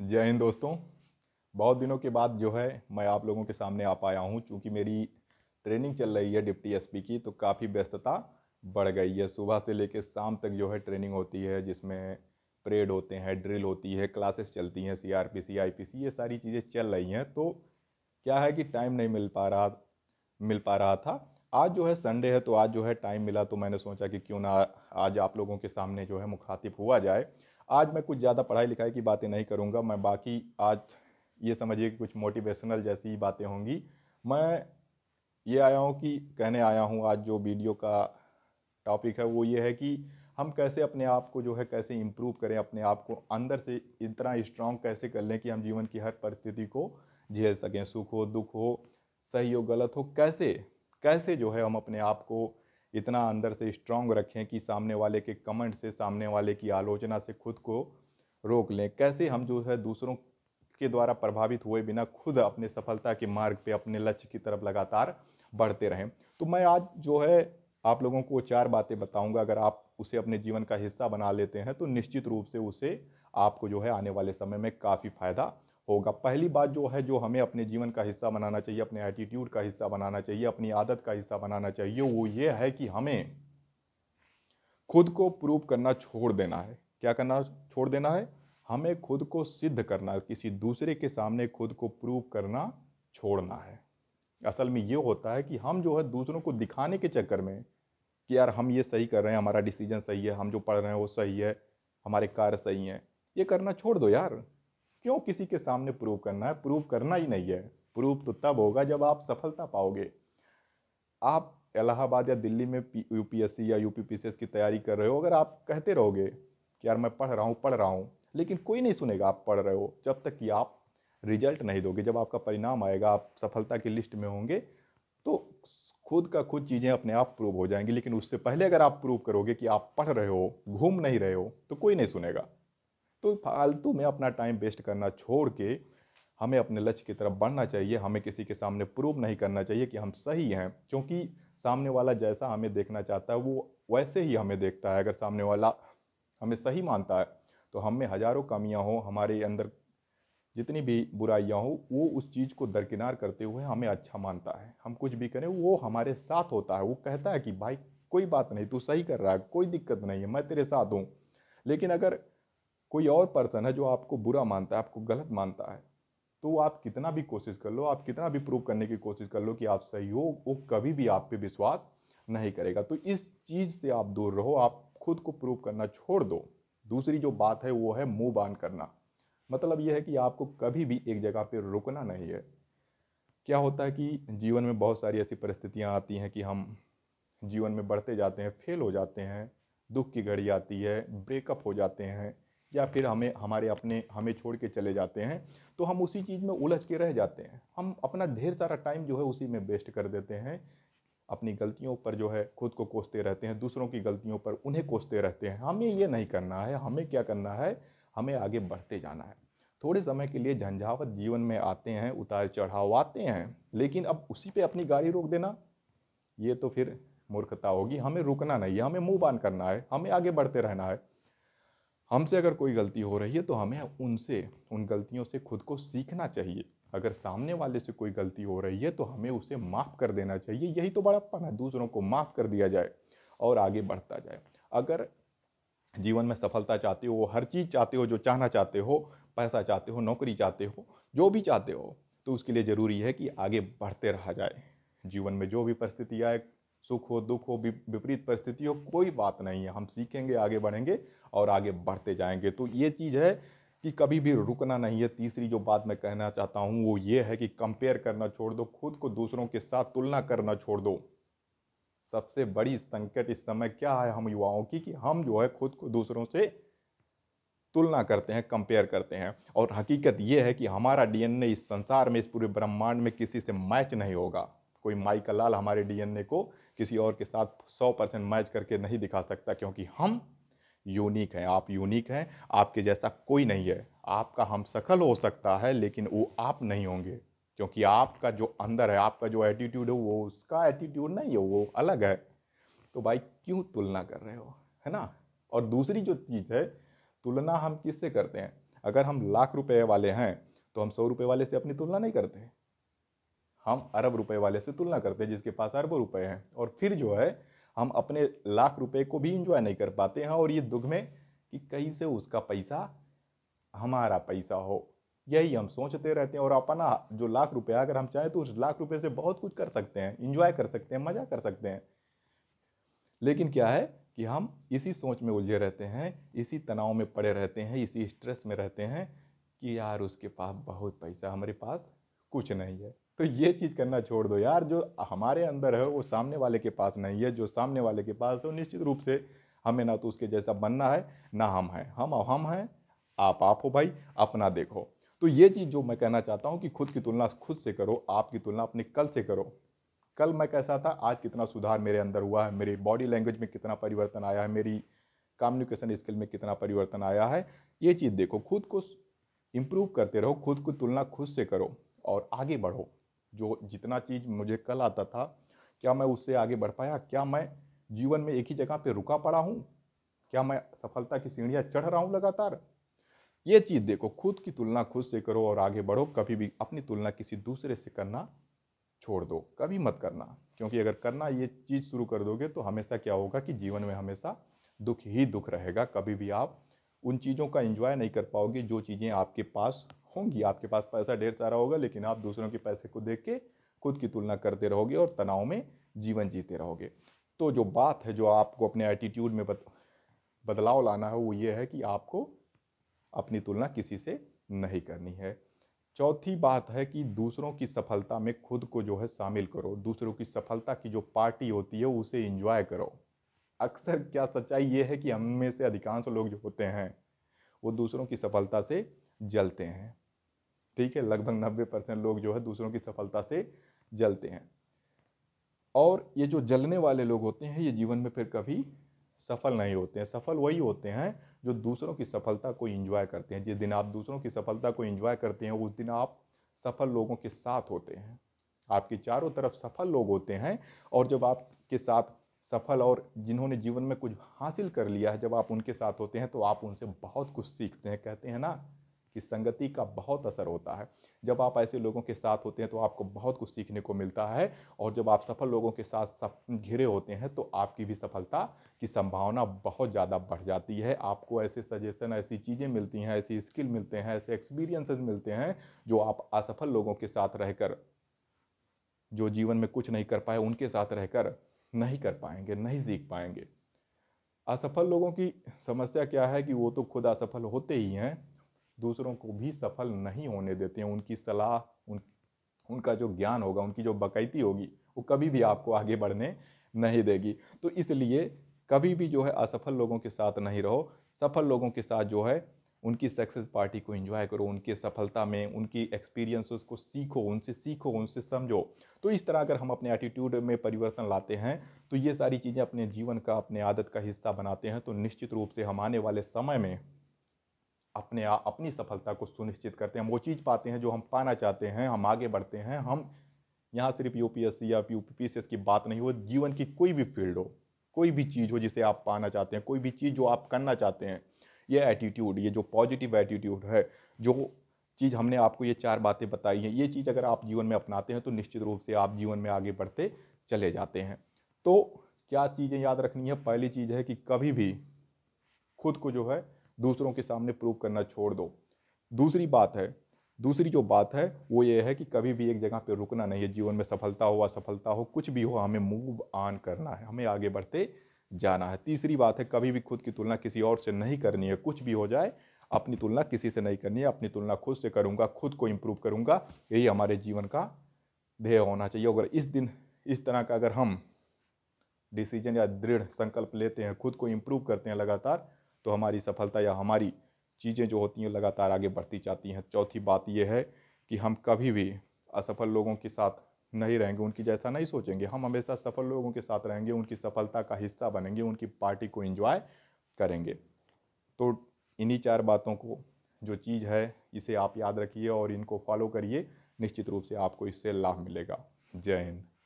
जय हिंद दोस्तों बहुत दिनों के बाद जो है मैं आप लोगों के सामने आ पाया हूँ चूँकि मेरी ट्रेनिंग चल रही है डिप्टी एसपी की तो काफ़ी व्यस्तता बढ़ गई है सुबह से लेकर शाम तक जो है ट्रेनिंग होती है जिसमें परेड होते हैं ड्रिल होती है क्लासेस चलती हैं C R P C I P C ये सारी चीज़ें चल रही हैं तो क्या है कि टाइम नहीं मिल पा रहा मिल पा रहा था आज जो है संडे है तो आज जो है टाइम मिला तो मैंने सोचा कि क्यों ना आज आप लोगों के सामने जो है मुखातिब हुआ जाए आज मैं कुछ ज़्यादा पढ़ाई लिखाई की बातें नहीं करूँगा मैं बाकी आज ये समझिए कि कुछ मोटिवेशनल जैसी बातें होंगी मैं ये आया हूँ कि कहने आया हूँ आज जो वीडियो का टॉपिक है वो ये है कि हम कैसे अपने आप को जो है कैसे इम्प्रूव करें अपने आप को अंदर से इतना स्ट्रांग कैसे कर लें कि हम जीवन की हर परिस्थिति को झेल सकें सुख हो दुख हो सही हो गलत हो कैसे कैसे जो है हम अपने आप को इतना अंदर से स्ट्रांग रखें कि सामने वाले के कमेंट से सामने वाले की आलोचना से खुद को रोक लें कैसे हम जो है दूसरों के द्वारा प्रभावित हुए बिना खुद अपने सफलता के मार्ग पे अपने लक्ष्य की तरफ लगातार बढ़ते रहें तो मैं आज जो है आप लोगों को चार बातें बताऊंगा अगर आप उसे अपने जीवन का हिस्सा बना लेते हैं तो निश्चित रूप से उसे आपको जो है आने वाले समय में काफ़ी फ़ायदा होगा पहली बात जो है जो हमें अपने जीवन का हिस्सा बनाना चाहिए अपने एटीट्यूड का हिस्सा बनाना चाहिए अपनी आदत का हिस्सा बनाना चाहिए वो ये है कि हमें खुद को प्रूव करना छोड़ देना है क्या करना छोड़ देना है हमें खुद को सिद्ध करना किसी दूसरे के सामने खुद को प्रूव करना छोड़ना है असल में ये होता है कि हम जो है दूसरों को दिखाने के चक्कर में कि यार हम ये सही कर रहे हैं हमारा डिसीजन सही है हम जो पढ़ रहे हैं वो सही है हमारे कार्य सही हैं ये करना छोड़ दो यार क्यों किसी के सामने प्रूव करना है प्रूव करना ही नहीं है प्रूव तो तब होगा जब आप सफलता पाओगे आप इलाहाबाद या दिल्ली में यूपीएससी या यू की तैयारी कर रहे हो अगर आप कहते रहोगे कि यार मैं पढ़ रहा हूँ पढ़ रहा हूँ लेकिन कोई नहीं सुनेगा आप पढ़ रहे हो जब तक कि आप रिजल्ट नहीं दोगे जब आपका परिणाम आएगा आप सफलता की लिस्ट में होंगे तो खुद का खुद चीज़ें अपने आप प्रूव हो जाएंगी लेकिन उससे पहले अगर आप प्रूव करोगे कि आप पढ़ रहे हो घूम नहीं रहे हो तो कोई नहीं सुनेगा तो फालतू में अपना टाइम वेस्ट करना छोड़ के हमें अपने लक्ष्य की तरफ बढ़ना चाहिए हमें किसी के सामने प्रूव नहीं करना चाहिए कि हम सही हैं क्योंकि सामने वाला जैसा हमें देखना चाहता है वो वैसे ही हमें देखता है अगर सामने वाला हमें सही मानता है तो हम में हज़ारों कमियां हों हमारे अंदर जितनी भी बुराइयां हों वो उस चीज़ को दरकिनार करते हुए हमें अच्छा मानता है हम कुछ भी करें वो हमारे साथ होता है वो कहता है कि भाई कोई बात नहीं तू सही कर रहा है कोई दिक्कत नहीं है मैं तेरे साथ हूँ लेकिन अगर कोई और पर्सन है जो आपको बुरा मानता है आपको गलत मानता है तो आप कितना भी कोशिश कर लो आप कितना भी प्रूव करने की कोशिश कर लो कि आप सही हो वो कभी भी आप पे विश्वास नहीं करेगा तो इस चीज़ से आप दूर रहो आप खुद को प्रूव करना छोड़ दो दूसरी जो बात है वो है मूव ऑन करना मतलब यह है कि आपको कभी भी एक जगह पर रुकना नहीं है क्या होता है कि जीवन में बहुत सारी ऐसी परिस्थितियाँ आती हैं कि हम जीवन में बढ़ते जाते हैं फेल हो जाते हैं दुख की घड़ी आती है ब्रेकअप हो जाते हैं या फिर हमें हमारे अपने हमें छोड़ के चले जाते हैं तो हम उसी चीज़ में उलझ के रह जाते हैं हम अपना ढेर सारा टाइम जो है उसी में वेस्ट कर देते हैं अपनी गलतियों पर जो है खुद को कोसते रहते हैं दूसरों की गलतियों पर उन्हें कोसते रहते हैं हमें ये नहीं करना है हमें क्या करना है हमें आगे बढ़ते जाना है थोड़े समय के लिए झंझावत जीवन में आते हैं उतार चढ़ाव आते हैं लेकिन अब उसी पे अपनी गाड़ी रोक देना ये तो फिर मूर्खता होगी हमें रुकना नहीं है हमें मुँह ऑन करना है हमें आगे बढ़ते रहना है हमसे अगर कोई गलती हो रही है तो हमें उनसे उन गलतियों से खुद को सीखना चाहिए अगर सामने वाले से कोई गलती हो रही है तो हमें उसे माफ़ कर देना चाहिए यही तो बड़ा पन है दूसरों को माफ़ कर दिया जाए और आगे बढ़ता जाए अगर जीवन में सफलता चाहते हो हर चीज़ चाहते हो जो चाहना चाहते हो पैसा चाहते हो नौकरी चाहते हो जो भी चाहते हो तो उसके लिए ज़रूरी है कि आगे बढ़ते रहा जाए जीवन में जो भी परिस्थिति आए सुख हो दुख हो विपरीत परिस्थिति हो कोई बात नहीं है हम सीखेंगे आगे बढ़ेंगे और आगे बढ़ते जाएंगे तो ये चीज़ है कि कभी भी रुकना नहीं है तीसरी जो बात मैं कहना चाहता हूँ वो ये है कि कंपेयर करना छोड़ दो खुद को दूसरों के साथ तुलना करना छोड़ दो सबसे बड़ी संकट इस समय क्या है हम युवाओं की कि हम जो है खुद को दूसरों से तुलना करते हैं कंपेयर करते हैं और हकीकत यह है कि हमारा डीएनए इस संसार में इस पूरे ब्रह्मांड में किसी से मैच नहीं होगा कोई माइकल लाल हमारे डीएनए को किसी और के साथ सौ परसेंट मैच करके नहीं दिखा सकता क्योंकि हम यूनिक हैं आप यूनिक हैं आपके जैसा कोई नहीं है आपका हम सफल हो सकता है लेकिन वो आप नहीं होंगे क्योंकि आपका जो अंदर है आपका जो एटीट्यूड है वो उसका एटीट्यूड नहीं है वो अलग है तो भाई क्यों तुलना कर रहे हो है ना और दूसरी जो चीज़ है तुलना हम किससे करते हैं अगर हम लाख रुपए वाले हैं तो हम सौ रुपये वाले से अपनी तुलना नहीं करते हैं हम अरब रुपए वाले से तुलना करते हैं जिसके पास अरबों रुपए हैं और फिर जो है हम अपने लाख रुपए को भी इंजॉय नहीं कर पाते हैं और ये दुख में कि कहीं से उसका पैसा हमारा पैसा हो यही हम सोचते रहते हैं और अपना जो लाख रुपए अगर हम चाहें तो उस लाख रुपये से बहुत कुछ कर सकते हैं इंजॉय कर सकते हैं मज़ा कर सकते हैं लेकिन क्या है कि हम इसी सोच में उलझे रहते हैं इसी तनाव में पड़े रहते हैं इसी स्ट्रेस में रहते हैं कि यार उसके पास बहुत पैसा हमारे पास कुछ नहीं है तो ये चीज़ करना छोड़ दो यार जो हमारे अंदर है वो सामने वाले के पास नहीं है जो सामने वाले के पास है वो निश्चित रूप से हमें ना तो उसके जैसा बनना है ना हम हैं हम हम हैं आप आप हो भाई अपना देखो तो ये चीज़ जो मैं कहना चाहता हूँ कि खुद की तुलना खुद से करो आपकी तुलना अपने कल से करो कल मैं कैसा था आज कितना सुधार मेरे अंदर हुआ है मेरी बॉडी लैंग्वेज में कितना परिवर्तन आया है मेरी कम्युनिकेशन स्किल में कितना परिवर्तन आया है ये चीज़ देखो खुद को इम्प्रूव करते रहो खुद को तुलना खुद से करो और आगे बढ़ो जो जितना चीज़ मुझे कल आता था क्या मैं उससे आगे बढ़ पाया क्या मैं जीवन में एक ही जगह पे रुका पड़ा हूँ क्या मैं सफलता की सीढ़ियाँ चढ़ रहा हूँ लगातार ये चीज़ देखो खुद की तुलना खुद से करो और आगे बढ़ो कभी भी अपनी तुलना किसी दूसरे से करना छोड़ दो कभी मत करना क्योंकि अगर करना ये चीज़ शुरू कर दोगे तो हमेशा क्या होगा कि जीवन में हमेशा दुख ही दुख रहेगा कभी भी आप उन चीज़ों का एंजॉय नहीं कर पाओगे जो चीज़ें आपके पास होंगी आपके पास पैसा ढेर सारा होगा लेकिन आप दूसरों के पैसे को देख के खुद की तुलना करते रहोगे और तनाव में जीवन जीते रहोगे तो जो बात है जो आपको अपने एटीट्यूड में बत, बदलाव लाना है वो ये है कि आपको अपनी तुलना किसी से नहीं करनी है चौथी बात है कि दूसरों की सफलता में खुद को जो है शामिल करो दूसरों की सफलता की जो पार्टी होती है उसे इंजॉय करो अक्सर क्या सच्चाई ये है कि हम में से अधिकांश लोग जो होते हैं वो दूसरों की सफलता से जलते हैं ठीक है लगभग नब्बे परसेंट लोग जो है दूसरों की सफलता से जलते हैं और ये जो जलने वाले लोग होते हैं ये जीवन में फिर कभी सफल नहीं होते हैं सफल वही होते हैं जो दूसरों की सफलता को इंजॉय करते हैं जिस दिन आप दूसरों की सफलता को इंजॉय करते हैं उस दिन आप सफल लोगों के साथ होते हैं आपके चारों तरफ सफल लोग होते हैं और जब आपके साथ सफल और जिन्होंने जीवन में कुछ हासिल कर लिया है जब आप उनके साथ होते हैं तो आप उनसे बहुत कुछ सीखते हैं कहते हैं ना कि संगति का बहुत असर होता है जब आप ऐसे लोगों के साथ होते हैं तो आपको बहुत कुछ सीखने को मिलता है और जब आप सफल लोगों के साथ घिरे होते हैं तो आपकी भी सफलता की संभावना बहुत ज़्यादा बढ़ जाती है आपको ऐसे सजेशन ऐसी चीज़ें मिलती हैं ऐसी स्किल मिलते हैं ऐसे एक्सपीरियंसेस मिलते हैं जो आप असफल लोगों के साथ रहकर जो जीवन में कुछ नहीं कर पाए उनके साथ रहकर नहीं कर पाएंगे नहीं सीख पाएंगे असफल लोगों की समस्या क्या है कि वो तो खुद असफल होते ही हैं दूसरों को भी सफल नहीं होने देते हैं उनकी सलाह उन उनका जो ज्ञान होगा उनकी जो बकैती होगी वो कभी भी हम्म। आपको आगे बढ़ने नहीं देगी तो इसलिए कभी भी जो है असफल लोगों के साथ नहीं रहो सफल लोगों के साथ जो है उनकी सक्सेस पार्टी को एंजॉय करो उनके सफलता में उनकी एक्सपीरियंसेस को सीखो उनसे सीखो उनसे समझो तो इस तरह अगर हम अपने एटीट्यूड में परिवर्तन लाते हैं तो ये सारी चीज़ें अपने जीवन का अपने आदत का हिस्सा बनाते हैं तो निश्चित रूप से हम आने वाले समय में अपने आप अपनी सफलता को सुनिश्चित करते हैं हम वो चीज़ पाते हैं जो हम पाना चाहते हैं हम आगे बढ़ते हैं हम यहाँ सिर्फ सी या यू पी की बात नहीं हो जीवन की कोई भी फील्ड हो कोई भी चीज़ हो जिसे आप पाना चाहते हैं कोई भी चीज़ जो आप करना चाहते हैं ये एटीट्यूड ये जो पॉजिटिव एटीट्यूड है जो चीज़ हमने आपको ये चार बातें बताई हैं ये चीज़ अगर आप जीवन में अपनाते हैं तो निश्चित रूप से आप जीवन में आगे बढ़ते चले जाते हैं तो क्या चीज़ें याद रखनी है पहली चीज़ है कि कभी भी खुद को जो है दूसरों के सामने प्रूव करना छोड़ दो दूसरी बात है दूसरी जो बात है वो ये है कि कभी भी एक जगह पे रुकना नहीं है जीवन में सफलता हो असफलता हो कुछ भी हो हमें मूव ऑन करना है हमें आगे बढ़ते जाना है तीसरी बात है कभी भी खुद की तुलना किसी और से नहीं करनी है कुछ भी हो जाए अपनी तुलना किसी से नहीं करनी है अपनी तुलना खुद से करूँगा खुद को इम्प्रूव करूँगा यही हमारे जीवन का ध्येय होना चाहिए अगर इस दिन इस तरह का अगर हम डिसीजन या दृढ़ संकल्प लेते हैं खुद को इम्प्रूव करते हैं लगातार तो हमारी सफलता या हमारी चीज़ें जो होती हैं लगातार आगे बढ़ती जाती हैं चौथी बात यह है कि हम कभी भी असफल लोगों के साथ नहीं रहेंगे उनकी जैसा नहीं सोचेंगे हम हमेशा सफल लोगों के साथ रहेंगे उनकी सफलता का हिस्सा बनेंगे उनकी पार्टी को इन्जॉय करेंगे तो इन्हीं चार बातों को जो चीज़ है इसे आप याद रखिए और इनको फॉलो करिए निश्चित रूप से आपको इससे लाभ मिलेगा जय हिंद